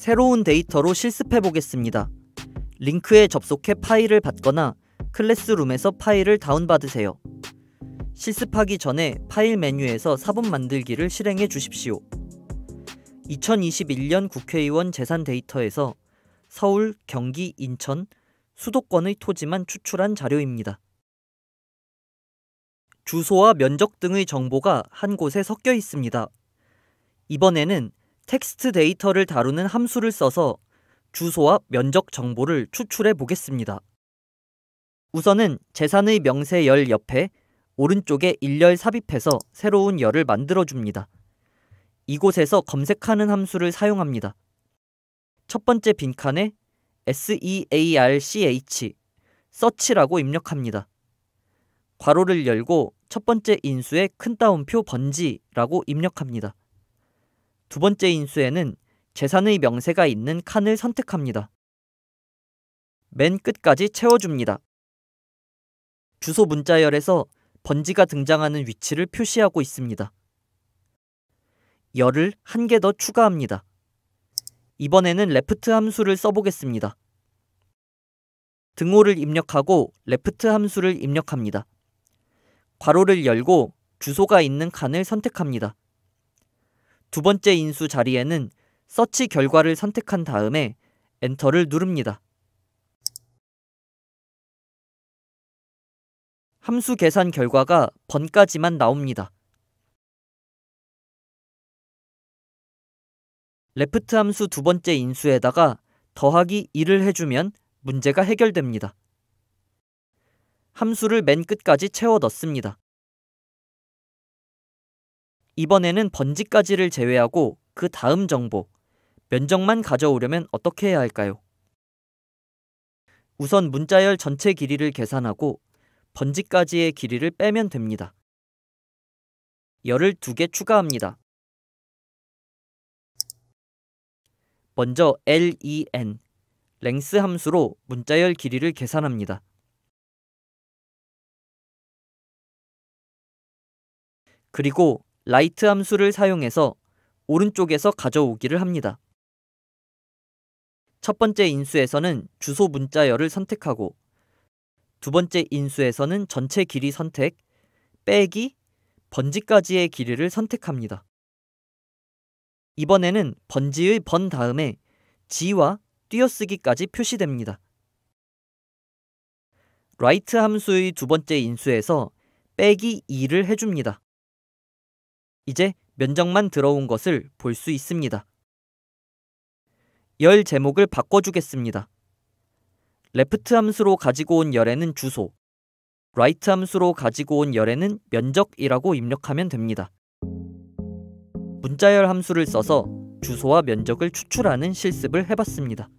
새로운 데이터로 실습해 보겠습니다. 링크에 접속해 파일을 받거나 클래스룸에서 파일을 다운받으세요. 실습하기 전에 파일 메뉴에서 사본 만들기를 실행해 주십시오. 2021년 국회의원 재산 데이터에서 서울, 경기, 인천, 수도권의 토지만 추출한 자료입니다. 주소와 면적 등의 정보가 한 곳에 섞여 있습니다. 이번에는 텍스트 데이터를 다루는 함수를 써서 주소와 면적 정보를 추출해 보겠습니다. 우선은 재산의 명세 열 옆에 오른쪽에 일렬 삽입해서 새로운 열을 만들어 줍니다. 이곳에서 검색하는 함수를 사용합니다. 첫 번째 빈칸에 search 서치라고 입력합니다. 괄호를 열고 첫 번째 인수의 큰 따옴표 번지라고 입력합니다. 두 번째 인수에는 재산의 명세가 있는 칸을 선택합니다. 맨 끝까지 채워줍니다. 주소 문자열에서 번지가 등장하는 위치를 표시하고 있습니다. 열을 한 개 더 추가합니다. 이번에는 레프트 함수를 써보겠습니다. 등호를 입력하고 레프트 함수를 입력합니다. 괄호를 열고 주소가 있는 칸을 선택합니다. 두 번째 인수 자리에는 서치 결과를 선택한 다음에 엔터를 누릅니다. 함수 계산 결과가 번까지만 나옵니다. 레프트 함수 두 번째 인수에다가 더하기 2를 해주면 문제가 해결됩니다. 함수를 맨 끝까지 채워 넣습니다. 이번에는 번지까지를 제외하고 그 다음 정보, 면적만 가져오려면 어떻게 해야 할까요? 우선 문자열 전체 길이를 계산하고 번지까지의 길이를 빼면 됩니다. 열을 두 개 추가합니다. 먼저 len, 랭스 함수로 문자열 길이를 계산합니다. 그리고 라이트 함수를 사용해서 오른쪽에서 가져오기를 합니다. 첫 번째 인수에서는 주소 문자열을 선택하고 두 번째 인수에서는 전체 길이 선택, 빼기, 번지까지의 길이를 선택합니다. 이번에는 번지의 번 다음에 지와 띄어쓰기까지 표시됩니다. 라이트 함수의 두 번째 인수에서 빼기 2를 해줍니다. 이제 면적만 들어온 것을 볼 수 있습니다. 열 제목을 바꿔주겠습니다. 레프트 함수로 가지고 온 열에는 주소, 라이트 함수로 가지고 온 열에는 면적이라고 입력하면 됩니다. 문자열 함수를 써서 주소와 면적을 추출하는 실습을 해봤습니다.